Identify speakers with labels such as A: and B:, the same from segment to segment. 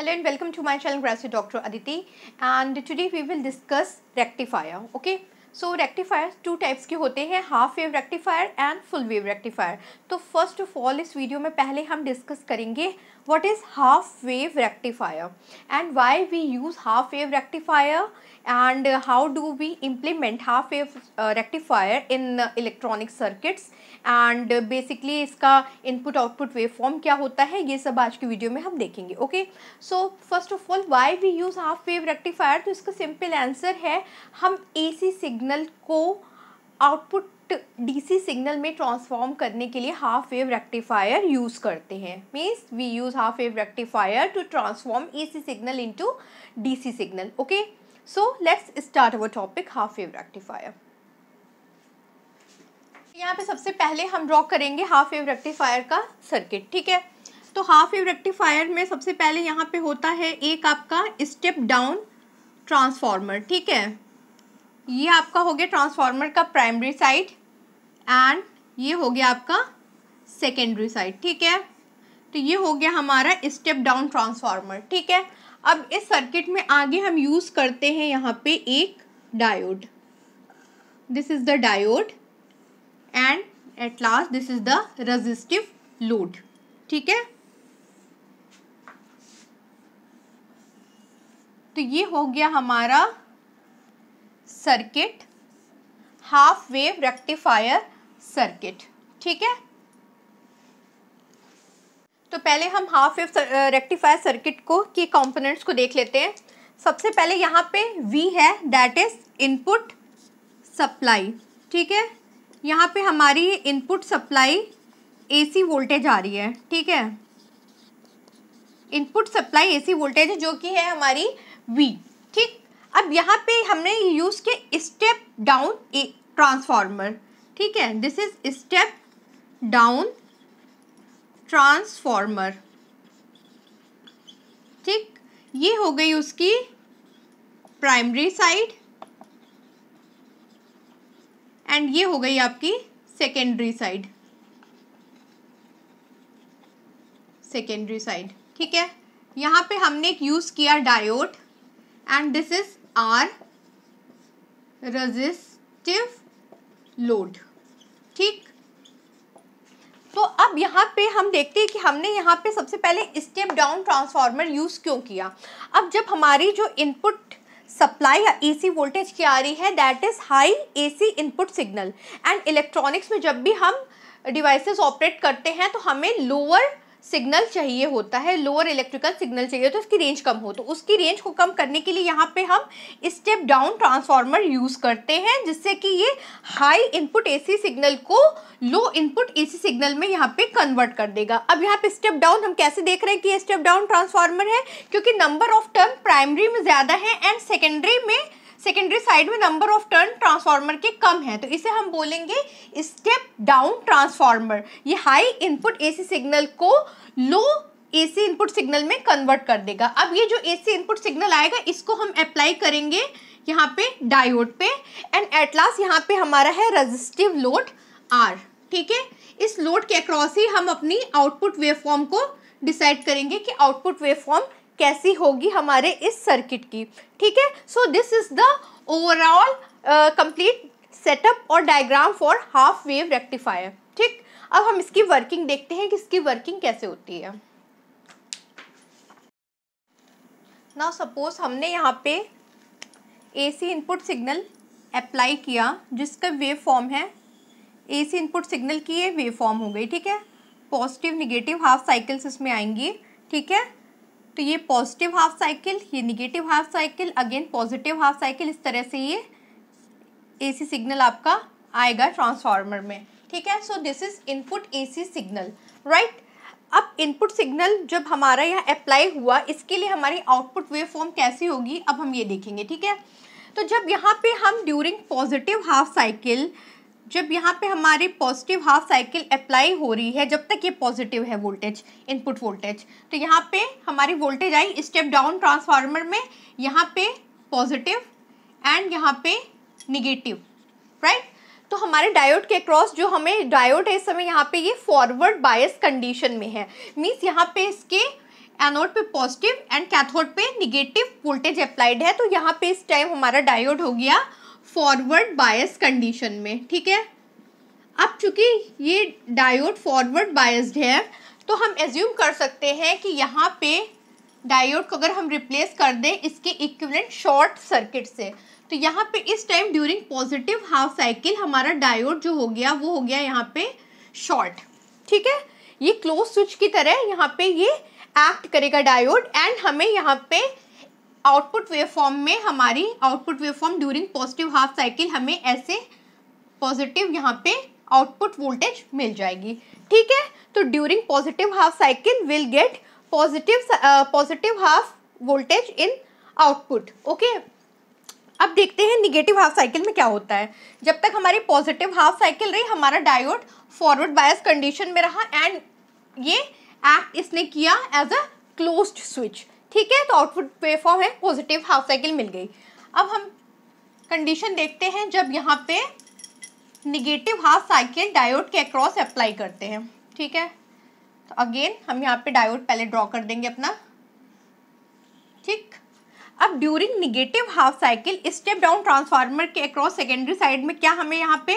A: hello and welcome to my channel graduate doctor aditi and today we will discuss rectifier okay so rectifier two types के होते हैं half wave rectifier and full wave rectifier तो first of all इस video में पहले हम discuss करेंगे what is half wave rectifier and why we use half wave rectifier and how do we implement half wave uh, rectifier in uh, electronic circuits and uh, basically इसका input output waveform क्या होता है ये सब आज की video में हम देखेंगे okay so first of all why we use half wave rectifier तो इसका सिंपल आंसर है हम एसी सिग्नल को आउटपुट डायरेक्ट डीसी सिग्नल में ट्रांसफॉर्म करने के लिए हाफ वेव रेक्टिफायर यूज़ करते हैं means we use half wave rectifier to transform AC signal into DC signal okay so let's start our topic half wave rectifier यहाँ पे सबसे पहले हम ड्रॉ करेंगे हाफ वेव रेक्टिफायर का सर्किट ठीक है तो हाफ वेव रेक्टिफायर में सबसे पहले यहाँ पे होता है एक आपका स्टेप डाउन ट्रांसफॉर्मर ठीक है ये आपका हो गया ट्रांसफार्मर का प्राइमरी साइड एंड ये हो गया आपका सेकेंडरी साइड ठीक है तो ये हो गया हमारा स्टेप डाउन ट्रांसफार्मर ठीक है अब इस सर्किट में आगे हम यूज़ करते हैं यहाँ पे एक diode this is the diode and at last this is the resistive load ठीक है तो ये हो गया हमारा circuit half wave rectifier circuit ठीक है तो पहले हम हाफ वेव रेक्टिफायर सर्किट को के कंपोनेंट्स को देख लेते हैं सबसे पहले यहाँ पे V है दैट इज इनपुट सप्लाई ठीक है यहाँ पे हमारी इनपुट सप्लाई एसी वोल्टेज आ रही है ठीक है इनपुट सप्लाई एसी वोल्टेज जो कि है हमारी V ठीक अब यहाँ पे हमने यूज़ किया स्टेप डाउन ट्रांसफार्मर ठीक है this is step down transformer ठीक ये हो गई उसकी प्राइमरी साइड एंड ये हो गई आपकी सेकेंडरी साइड सेकेंडरी साइड ठीक है यहाँ पे हमने एक यूज़ किया diode and this is R resistive load ठीक तो अब यहाँ पे हम देखते हैं कि हमने यहाँ पे सबसे पहले स्टेप डाउन ट्रांसफार्मर यूज़ क्यों किया अब जब हमारी जो इनपुट सप्लाई या एसी वोल्टेज की आ रही है that is high AC input signal and electronics में जब भी हम डिवाइसेस ऑपरेट करते हैं तो हमें लोअर सिग्नल चाहिए होता है लोअर इलेक्ट्रिकल सिग्नल चाहिए तो उसकी रेंज कम हो तो उसकी रेंज को कम करने के लिए यहाँ पे हम स्टेप डाउन ट्रांसफार्मर यूज़ करते हैं जिससे कि ये हाई इनपुट एसी सिग्नल को लो इनपुट एसी सिग्नल में यहाँ पे कन्वर्ट कर देगा अब यहाँ पे स्टेप डाउन हम कैसे देख रहे हैं कि स्टेप डाउन ट्रांसफार्मर है क्योंकि नंबर ऑफ टर्म प्राइमरी में ज़्यादा है एंड सेकेंडरी में सेकेंडरी साइड में नंबर ऑफ टर्न ट्रांसफार्मर के कम है तो इसे हम बोलेंगे स्टेप डाउन ट्रांसफार्मर ये हाई इनपुट एसी सिग्नल को लो एसी इनपुट सिग्नल में कन्वर्ट कर देगा अब ये जो एसी इनपुट सिग्नल आएगा इसको हम अप्लाई करेंगे यहाँ पे डायोड पे एंड एट लास्ट यहाँ पे हमारा है रजिस्टिव लोड आर ठीक है इस लोड के अक्रॉस ही हम अपनी आउटपुट वेवफॉर्म को डिसाइड करेंगे कि आउटपुट वेवफॉर्म कैसी होगी हमारे इस सर्किट की ठीक है so this is the overall complete setup और diagram for half wave rectifier ठीक अब हम इसकी वर्किंग देखते हैं कि इसकी वर्किंग कैसे होती है ना सपोज हमने यहाँ पे एसी इनपुट सिग्नल अप्लाई किया जिसका वेव फॉर्म है एसी इनपुट सिग्नल की ये वेव फॉर्म हो गई ठीक है पॉजिटिव निगेटिव हाफ साइकिल्स इसमें आएंगी ठीक है तो ये पॉजिटिव हाफ साइकिल ये negative half cycle again positive half cycle इस तरह से ये एसी सिग्नल आपका आएगा ट्रांसफार्मर में ठीक है so this is input AC signal right अब इनपुट सिग्नल जब हमारा यहाँ अप्लाई हुआ इसके लिए हमारी आउटपुट वेव फॉर्म कैसी होगी अब हम ये देखेंगे ठीक है तो जब यहाँ पे हम ड्यूरिंग पॉजिटिव हाफ साइकिल जब यहाँ पे हमारी पॉजिटिव हाफ साइकिल अप्लाई हो रही है जब तक ये पॉजिटिव है वोल्टेज इनपुट वोल्टेज तो यहाँ पे हमारी वोल्टेज आई स्टेप डाउन ट्रांसफार्मर में यहाँ पे पॉजिटिव एंड यहाँ पे निगेटिव राइट तो हमारे डायोड के क्रॉस जो हमें डायोड है इस समय यहाँ पे ये फॉरवर्ड बायस कंडीशन में है मीन्स यहाँ पे इसके एनोड पे पॉजिटिव एंड कैथोड पे निगेटिव वोल्टेज अप्लाइड है तो यहाँ पे इस टाइम हमारा डायोड हो गया फॉरवर्ड बायस कंडीशन में ठीक है अब चूंकि ये डायोड फॉरवर्ड बायस्ड है तो हम एज्यूम कर सकते हैं कि यहाँ पे डायोड को अगर हम रिप्लेस कर दें इसके इक्विवेलेंट शॉर्ट सर्किट से तो यहाँ पे इस time during positive half cycle हमारा डायोड जो हो गया वो हो गया यहाँ पे शॉर्ट ठीक है ये क्लोज स्विच की तरह यहाँ पे ये एक्ट करेगा डायोड एंड हमें यहाँ पे आउटपुट वेवफॉर्म में हमारी output waveform during positive half cycle हमें ऐसे पॉजिटिव यहाँ पे आउटपुट वोल्टेज मिल जाएगी ठीक है तो during positive half cycle will get positive positive half voltage in output okay अब देखते हैं निगेटिव हाफ साइकिल में क्या होता है जब तक हमारी पॉजिटिव हाफ साइकिल रही हमारा डायोड फॉरवर्ड बायस कंडीशन में रहा एंड ये एक्ट इसने किया एज अ क्लोज्ड स्विच ठीक है तो आउटपुट वेवफॉर्म है पॉजिटिव हाफ साइकिल मिल गई अब हम कंडीशन देखते हैं जब यहाँ पे निगेटिव हाफ साइकिल डायोड के अक्रॉस अप्लाई करते हैं ठीक है तो अगेन हम यहाँ पे डायोड पहले ड्रॉ कर देंगे अपना ठीक अब during negative half cycle step down transformer के अक्रॉस सेकेंडरी साइड में क्या हमें यहाँ पे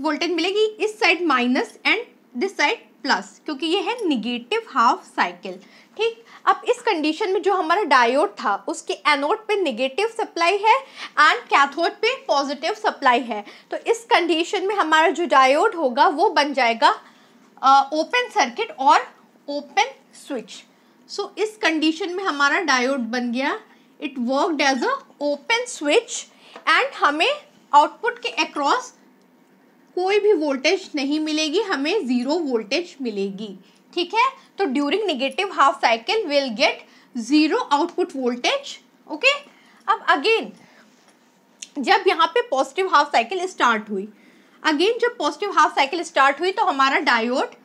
A: वोल्टेज मिलेगी इस side minus and this side plus क्योंकि ये है निगेटिव हाफ साइकिल ठीक अब इस कंडीशन में जो हमारा डायोड था उसके एनोड पे निगेटिव सप्लाई है एंड कैथोड पे पॉजिटिव सप्लाई है तो इस कंडीशन में हमारा जो डायोड होगा वो बन जाएगा ओपन सर्किट और ओपन स्विच सो इस कंडीशन में हमारा डायोड बन गया it worked as a open switch and हमें आउटपुट के अक्रॉस कोई भी वोल्टेज नहीं मिलेगी हमें ज़ीरो वोल्टेज मिलेगी ठीक है तो during negative half cycle will get zero output voltage okay अब अगेन जब यहाँ पे पॉजिटिव हाफ साइकिल स्टार्ट हुई अगेन जब पॉजिटिव हाफ साइकिल स्टार्ट हुई तो हमारा डायोड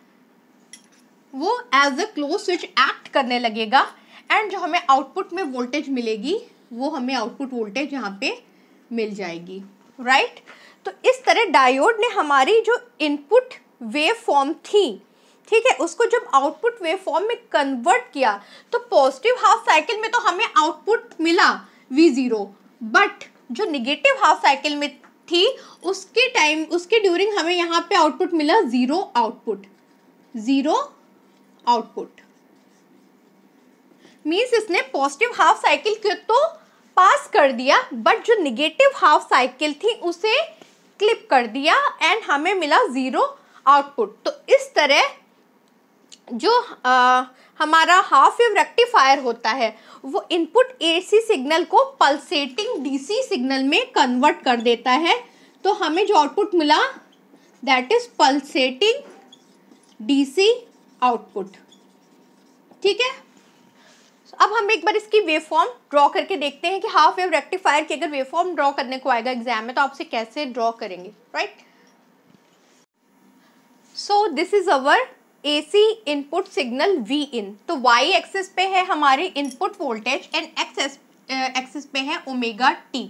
A: वो as a close switch act करने लगेगा एंड जो हमें आउटपुट में वोल्टेज मिलेगी वो हमें आउटपुट वोल्टेज यहाँ पे मिल जाएगी राइट right? तो इस तरह डायोड ने हमारी जो इनपुट वेव फॉर्म थी ठीक है उसको जब आउटपुट वेव फॉर्म में कन्वर्ट किया तो पॉजिटिव हाफ साइकिल में तो हमें आउटपुट मिला वी ज़ीरो बट जो निगेटिव हाफ साइकिल में थी उसके टाइम उसके ड्यूरिंग हमें यहाँ पे आउटपुट मिला zero output zero output means इसने पॉजिटिव हाफ साइकिल को तो पास कर दिया बट जो निगेटिव हाफ साइकिल थी उसे क्लिप कर दिया एंड हमें मिला ज़ीरो आउटपुट तो इस तरह जो आ, हमारा हाफ वेव रेक्टिफायर होता है वो इनपुट एसी सिग्नल को पल्सेटिंग डीसी सिग्नल में कन्वर्ट कर देता है तो हमें जो आउटपुट मिला that is pulsating DC output ठीक है अब हम एक बार इसकी वेव फॉर्म ड्रॉ करके देखते हैं कि हाफ वेव रेक्टिफायर की अगर वेव फॉर्म ड्रॉ करने को आएगा एग्जाम में तो आपसे कैसे ड्रॉ करेंगे right so this is our A C input signal V in तो वाई एक्सेस पे है हमारे input voltage and X axis पे है ओमेगा टी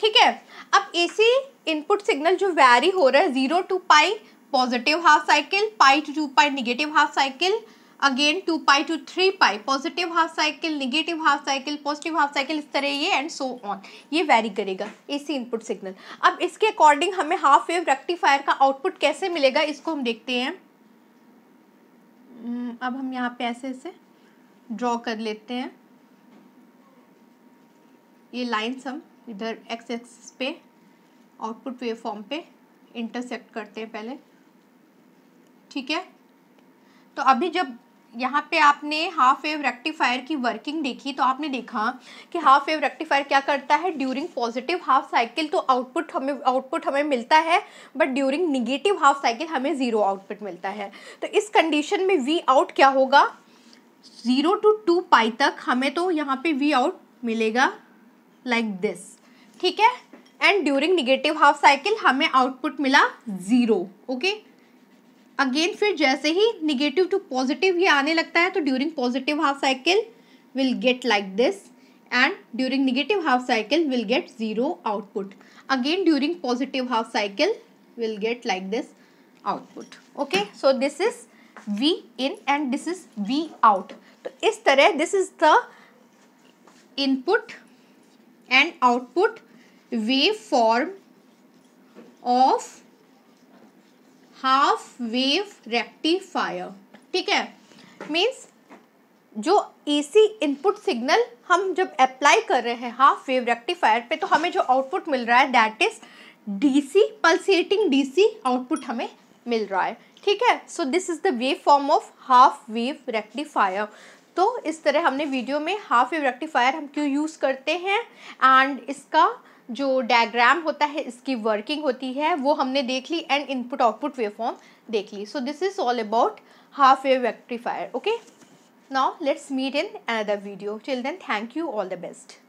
A: ठीक है अब ए सी इनपुट सिग्नल जो वैरी हो रहा है zero to pi positive half cycle pi to two pi negative half cycle again two pi to three pi positive half cycle negative half cycle positive half cycle इस तरह ये and so on ये vary करेगा A C input signal अब इसके according हमें half wave rectifier का output कैसे मिलेगा इसको हम देखते हैं hmm, अब हम यहाँ पे ऐसे ऐसे ड्रॉ कर लेते हैं ये लाइन्स हम इधर एक्स एक्स पे आउटपुट वेव फॉर्म पे इंटरसेक्ट करते हैं पहले ठीक है तो अभी जब यहाँ पे आपने हाफ वेव रेक्टिफायर की वर्किंग देखी तो आपने देखा कि हाफ वेव रेक्टिफायर क्या करता है ड्यूरिंग पॉजिटिव हाफ साइकिल तो आउटपुट हमें आउटपुट हमें मिलता है but during negative half cycle हमें ज़ीरो आउटपुट मिलता है तो इस कंडीशन में वी आउट क्या होगा ज़ीरो टू टू पाई तक हमें तो यहाँ पे वी आउट मिलेगा लाइक दिस ठीक है and during negative half cycle हमें आउटपुट मिला ज़ीरो ओके okay? अगेन फिर जैसे ही निगेटिव टू पॉजिटिव ये आने लगता है तो during positive half cycle will get like this and during negative half cycle will get zero output again during positive half cycle will get like this output okay so this is V in and this is V out तो इस तरह this is the input and output wave form of half wave rectifier ठीक है means जो AC input signal हम जब apply कर रहे हैं हाफ वेव रेक्टिफायर पे तो हमें जो आउटपुट मिल रहा है that is DC pulsating DC output हमें मिल रहा है ठीक है so this is the wave form of half wave rectifier तो इस तरह हमने वीडियो में हाफ वेव रेक्टिफायर हम क्यों यूज़ करते हैं एंड इसका जो डायग्राम होता है इसकी वर्किंग होती है वो हमने देख ली एंड इनपुट आउटपुट वेवफॉर्म देख ली so this is all about half wave rectifier okay now let's meet in another video till then thank you all the best